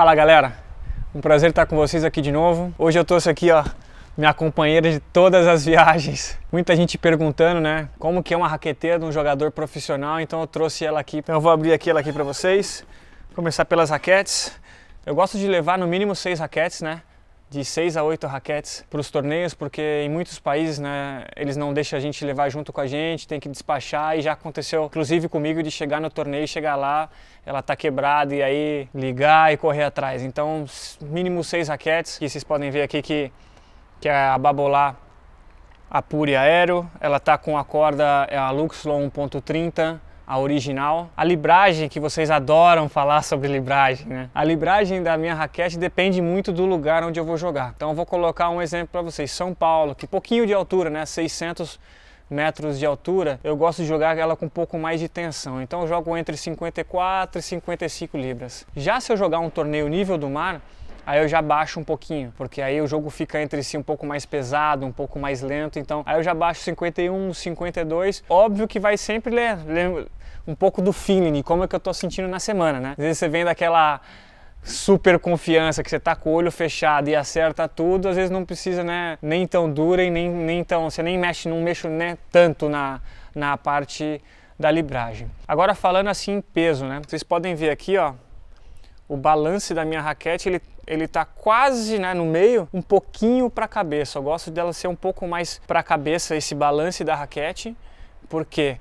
Fala galera, um prazer estar com vocês aqui de novo. Hoje eu trouxe aqui ó, minha companheira de todas as viagens. Muita gente perguntando, né, como que é uma raqueteira de um jogador profissional, então eu trouxe ela aqui. Então eu vou abrir aqui ela aqui para vocês, começar pelas raquetes. Eu gosto de levar no mínimo seis raquetes, né, de 6 a 8 raquetes para os torneios, porque em muitos países né, eles não deixam a gente levar junto com a gente, tem que despachar e já aconteceu, inclusive comigo, de chegar no torneio, chegar lá, ela tá quebrada e aí ligar e correr atrás. Então, mínimo 6 raquetes, que vocês podem ver aqui que, que é a Babolá a Puri Aero, ela tá com a corda, é a Luxlon 1.30, a original. A libragem, que vocês adoram falar sobre libragem, né? A libragem da minha raquete depende muito do lugar onde eu vou jogar. Então eu vou colocar um exemplo para vocês. São Paulo, que pouquinho de altura, né? 600 metros de altura, eu gosto de jogar ela com um pouco mais de tensão. Então eu jogo entre 54 e 55 libras. Já se eu jogar um torneio nível do mar, aí eu já baixo um pouquinho, porque aí o jogo fica entre si um pouco mais pesado, um pouco mais lento, então aí eu já baixo 51, 52. Óbvio que vai sempre ler, ler um pouco do feeling, como é que eu tô sentindo na semana, né? Às vezes você vem daquela super confiança, que você tá com o olho fechado e acerta tudo, às vezes não precisa, né, nem tão dura e nem, nem tão, você nem mexe, não mexe, né, tanto na, na parte da libragem. Agora falando assim em peso, né, vocês podem ver aqui, ó, o balance da minha raquete ele ele tá quase né, no meio, um pouquinho para a cabeça. Eu gosto dela ser um pouco mais para a cabeça, esse balance da raquete. Por quê?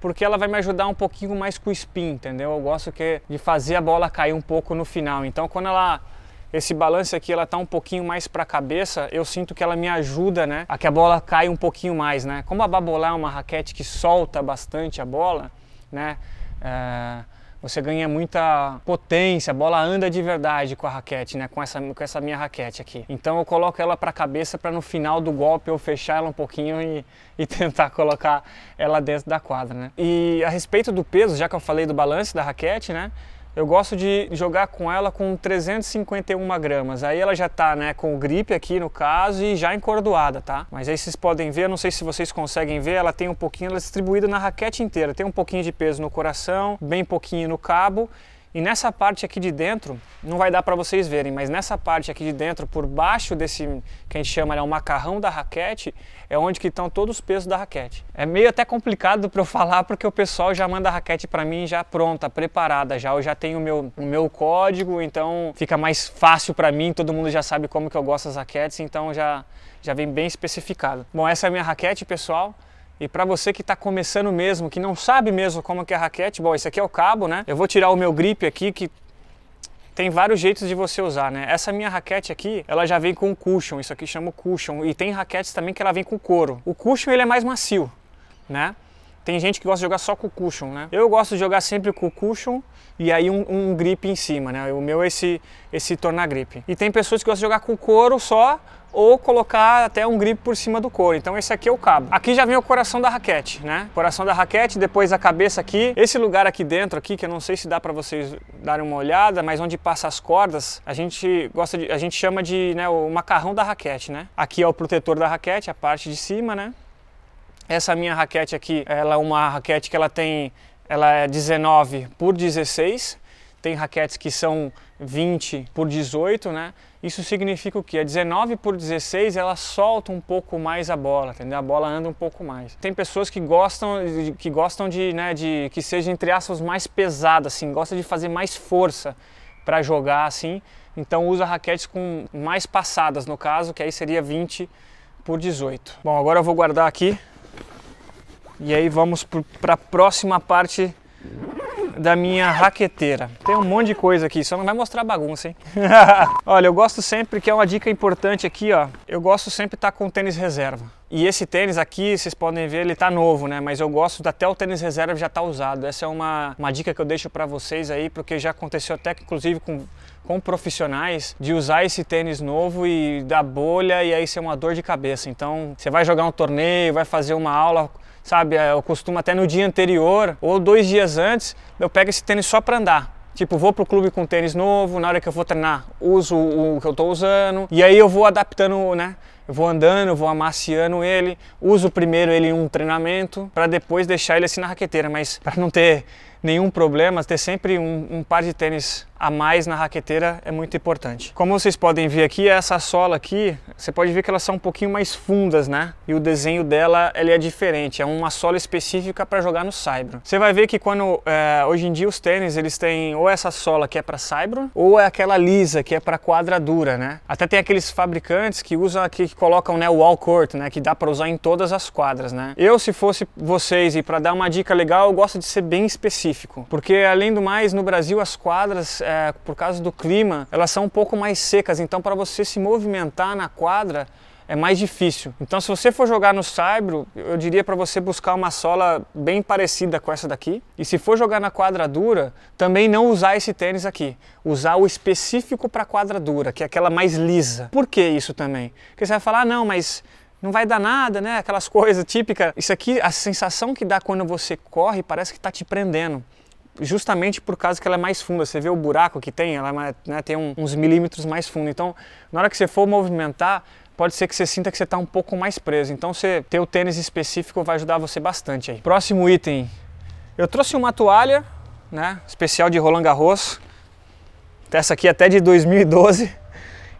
Porque ela vai me ajudar um pouquinho mais com o spin, entendeu? Eu gosto que, de fazer a bola cair um pouco no final. Então, quando ela esse balance aqui ela tá um pouquinho mais para a cabeça, eu sinto que ela me ajuda, né, a que a bola caia um pouquinho mais, né? Como a babolá é uma raquete que solta bastante a bola, né? É você ganha muita potência, a bola anda de verdade com a raquete, né? Com essa, com essa minha raquete aqui. Então eu coloco ela para a cabeça para no final do golpe eu fechar ela um pouquinho e, e tentar colocar ela dentro da quadra, né? E a respeito do peso, já que eu falei do balanço da raquete, né? Eu gosto de jogar com ela com 351 gramas. Aí ela já tá né, com gripe aqui no caso e já encordoada, tá? Mas aí vocês podem ver, não sei se vocês conseguem ver, ela tem um pouquinho, ela é distribuída na raquete inteira. Tem um pouquinho de peso no coração, bem pouquinho no cabo e nessa parte aqui de dentro, não vai dar para vocês verem, mas nessa parte aqui de dentro, por baixo desse que a gente chama, né, o macarrão da raquete, é onde que estão todos os pesos da raquete. É meio até complicado para eu falar, porque o pessoal já manda a raquete para mim já pronta, preparada, já eu já tenho o meu, o meu código, então fica mais fácil para mim, todo mundo já sabe como que eu gosto das raquetes, então já, já vem bem especificado. Bom, essa é a minha raquete, pessoal. E para você que está começando mesmo, que não sabe mesmo como que é a raquete, bom, esse aqui é o cabo, né? Eu vou tirar o meu grip aqui, que tem vários jeitos de você usar, né? Essa minha raquete aqui, ela já vem com cushion, isso aqui chama cushion, e tem raquetes também que ela vem com couro. O cushion ele é mais macio, né? Tem gente que gosta de jogar só com cushion, né? Eu gosto de jogar sempre com cushion e aí um, um grip em cima, né? O meu é esse, esse tornar grip. E tem pessoas que gostam de jogar com couro só, ou colocar até um grip por cima do couro. Então esse aqui é o cabo. Aqui já vem o coração da raquete, né? Coração da raquete, depois a cabeça aqui. Esse lugar aqui dentro aqui, que eu não sei se dá para vocês darem uma olhada, mas onde passa as cordas, a gente gosta de, a gente chama de, né, o macarrão da raquete, né? Aqui é o protetor da raquete, a parte de cima, né? Essa minha raquete aqui, ela é uma raquete que ela tem, ela é 19 por 16. Tem raquetes que são 20 por 18, né? Isso significa o A 19 por 16 ela solta um pouco mais a bola, entendeu? A bola anda um pouco mais. Tem pessoas que gostam que gostam de, né, de que seja entre aspas mais pesada assim, gosta de fazer mais força para jogar assim. Então usa raquetes com mais passadas no caso, que aí seria 20 por 18. Bom, agora eu vou guardar aqui. E aí vamos para a próxima parte da minha raqueteira. Tem um monte de coisa aqui, só não vai mostrar bagunça, hein? Olha, eu gosto sempre, que é uma dica importante aqui, ó. Eu gosto sempre estar tá com tênis reserva. E esse tênis aqui, vocês podem ver, ele tá novo, né? Mas eu gosto de até o tênis reserva já tá usado. Essa é uma, uma dica que eu deixo para vocês aí, porque já aconteceu até que, inclusive, com, com profissionais, de usar esse tênis novo e dar bolha e aí ser é uma dor de cabeça. Então, você vai jogar um torneio, vai fazer uma aula sabe? É, eu costumo até no dia anterior ou dois dias antes, eu pego esse tênis só para andar. Tipo, vou pro clube com tênis novo, na hora que eu vou treinar, uso o que eu tô usando, e aí eu vou adaptando, né? Eu vou andando, vou amaciando ele, uso primeiro ele em um treinamento, para depois deixar ele assim na raqueteira, mas para não ter nenhum problema, ter sempre um, um, par de tênis a mais na raqueteira é muito importante. Como vocês podem ver aqui, essa sola aqui, você pode ver que elas são um pouquinho mais fundas, né? E o desenho dela ele é diferente, é uma sola específica para jogar no saibro. Você vai ver que quando é, hoje em dia os tênis eles têm ou essa sola que é para saibro ou é aquela lisa que é para quadradura, né? Até tem aqueles fabricantes que usam aqui que colocam né, o all court, né? Que dá para usar em todas as quadras, né? Eu se fosse vocês e para dar uma dica legal, eu gosto de ser bem específico porque, além do mais, no Brasil as quadras, é, por causa do clima, elas são um pouco mais secas, então para você se movimentar na quadra, é mais difícil. Então, se você for jogar no saibro, eu diria para você buscar uma sola bem parecida com essa daqui. E se for jogar na quadra dura, também não usar esse tênis aqui. Usar o específico para quadra dura, que é aquela mais lisa. Por que isso também? Porque você vai falar, ah, não, mas não vai dar nada, né? Aquelas coisas típicas. Isso aqui, a sensação que dá quando você corre parece que está te prendendo. Justamente por causa que ela é mais funda, você vê o buraco que tem, ela é né, tem uns milímetros mais fundo. Então, na hora que você for movimentar, pode ser que você sinta que você está um pouco mais preso. Então, você ter o tênis específico vai ajudar você bastante aí. Próximo item, eu trouxe uma toalha, né, especial de Roland Garros. Essa aqui é até de 2012.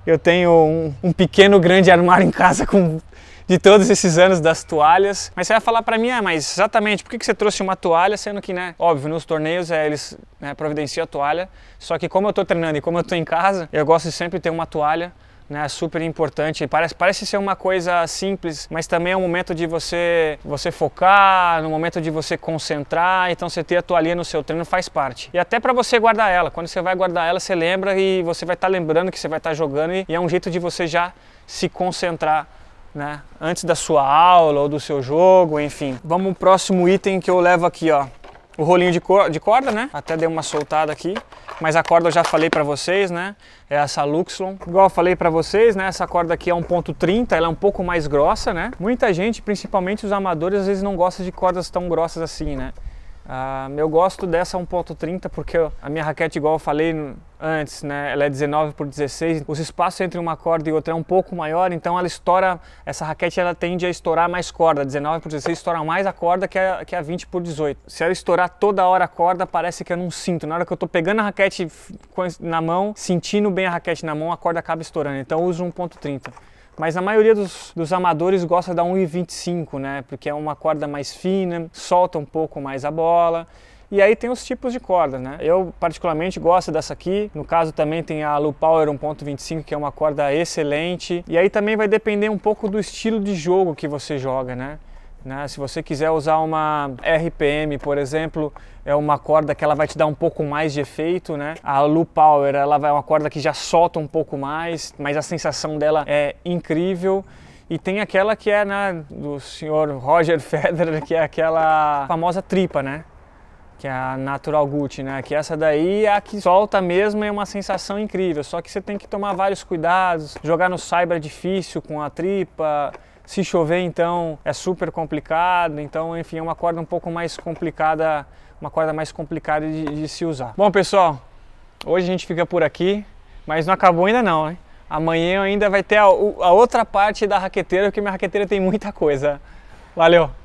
Eu tenho um, um pequeno grande armário em casa com de todos esses anos das toalhas. Mas você vai falar para mim, ah, mas exatamente, por que, que você trouxe uma toalha, sendo que, né, óbvio, nos torneios é, eles né, providenciam a toalha, só que como eu tô treinando e como eu tô em casa, eu gosto de sempre ter uma toalha né, super importante. Parece, parece ser uma coisa simples, mas também é um momento de você você focar, no um momento de você concentrar. Então você ter a toalha no seu treino faz parte. E até para você guardar ela. Quando você vai guardar ela, você lembra e você vai estar tá lembrando que você vai estar tá jogando e, e é um jeito de você já se concentrar né? Antes da sua aula ou do seu jogo, enfim. Vamos pro próximo item que eu levo aqui, ó. O rolinho de, cor de corda, né? Até dei uma soltada aqui, mas a corda eu já falei para vocês, né? É essa Luxlon. Igual eu falei para vocês, né? Essa corda aqui é 1.30, ela é um pouco mais grossa, né? Muita gente, principalmente os amadores, às vezes não gosta de cordas tão grossas assim, né? Uh, eu gosto dessa 1.30 porque a minha raquete, igual eu falei antes, né, ela é 19 por 16. Os espaços entre uma corda e outra é um pouco maior, então ela estoura, essa raquete ela tende a estourar mais corda. 19 por 16 estoura mais a corda que a, que a 20 por 18. Se ela estourar toda hora a corda, parece que eu não sinto. Na hora que eu tô pegando a raquete na mão, sentindo bem a raquete na mão, a corda acaba estourando. Então eu uso 1.30 mas a maioria dos, dos amadores gosta da 1,25, né? Porque é uma corda mais fina, solta um pouco mais a bola. E aí tem os tipos de corda, né? Eu particularmente gosto dessa aqui. No caso também tem a Lu Power 1.25, que é uma corda excelente. E aí também vai depender um pouco do estilo de jogo que você joga, né? Né? Se você quiser usar uma RPM, por exemplo, é uma corda que ela vai te dar um pouco mais de efeito, né? A Lu Power, ela é uma corda que já solta um pouco mais, mas a sensação dela é incrível. E tem aquela que é né, do senhor Roger Federer, que é aquela famosa tripa, né? que é a Natural Gucci, né? Que essa daí é a que solta mesmo, é uma sensação incrível. Só que você tem que tomar vários cuidados. Jogar no cyber é difícil com a tripa, se chover, então, é super complicado. Então, enfim, é uma corda um pouco mais complicada, uma corda mais complicada de, de se usar. Bom, pessoal, hoje a gente fica por aqui, mas não acabou ainda não, hein? Amanhã ainda vai ter a, a outra parte da raqueteira, porque minha raqueteira tem muita coisa. Valeu!